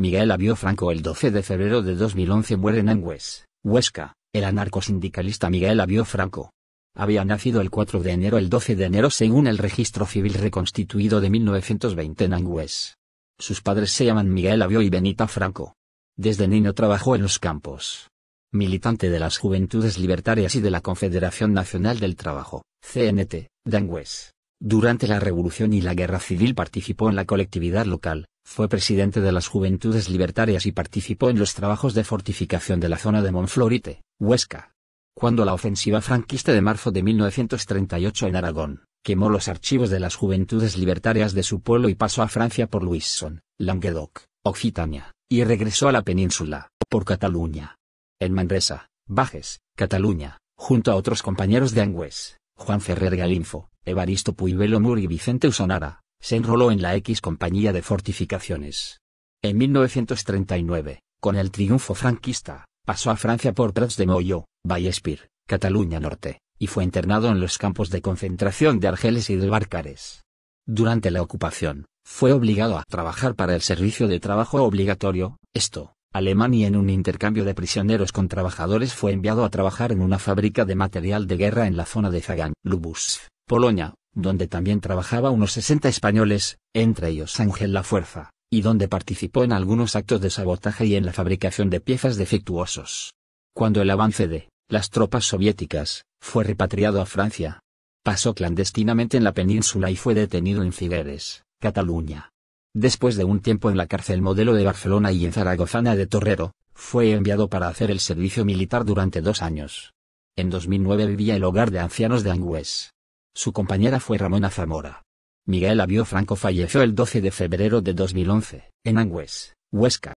Miguel Avió Franco El 12 de febrero de 2011 muere en Angües, Huesca, el anarcosindicalista Miguel Avió Franco. Había nacido el 4 de enero el 12 de enero según el registro civil reconstituido de 1920 en Angües. Sus padres se llaman Miguel Avió y Benita Franco. Desde niño trabajó en los campos. Militante de las Juventudes Libertarias y de la Confederación Nacional del Trabajo, CNT, de Angües. Durante la Revolución y la Guerra Civil participó en la colectividad local, fue presidente de las Juventudes Libertarias y participó en los trabajos de fortificación de la zona de Monflorite, Huesca. Cuando la ofensiva franquista de marzo de 1938 en Aragón, quemó los archivos de las Juventudes Libertarias de su pueblo y pasó a Francia por Luisson, Languedoc, Occitania, y regresó a la península, por Cataluña. En Manresa, Bajes, Cataluña, junto a otros compañeros de Angües, Juan Ferrer Galinfo, Evaristo Puibelo Mur y Vicente Usonara, se enroló en la X Compañía de Fortificaciones. En 1939, con el triunfo franquista, pasó a Francia por Prats de Moyo, Vallespir, Cataluña Norte, y fue internado en los campos de concentración de Argeles y de Barcares. Durante la ocupación, fue obligado a trabajar para el servicio de trabajo obligatorio, esto, Alemania en un intercambio de prisioneros con trabajadores fue enviado a trabajar en una fábrica de material de guerra en la zona de Zagán, Lubus, Polonia, donde también trabajaba unos 60 españoles, entre ellos Ángel La Fuerza, y donde participó en algunos actos de sabotaje y en la fabricación de piezas defectuosos. Cuando el avance de las tropas soviéticas fue repatriado a Francia, pasó clandestinamente en la península y fue detenido en Figueres, Cataluña. Después de un tiempo en la cárcel modelo de Barcelona y en Zaragozana de Torrero, fue enviado para hacer el servicio militar durante dos años. En 2009 vivía el hogar de ancianos de Angüés. Su compañera fue Ramona Zamora. Miguel Avío Franco falleció el 12 de febrero de 2011, en Angües, Huesca.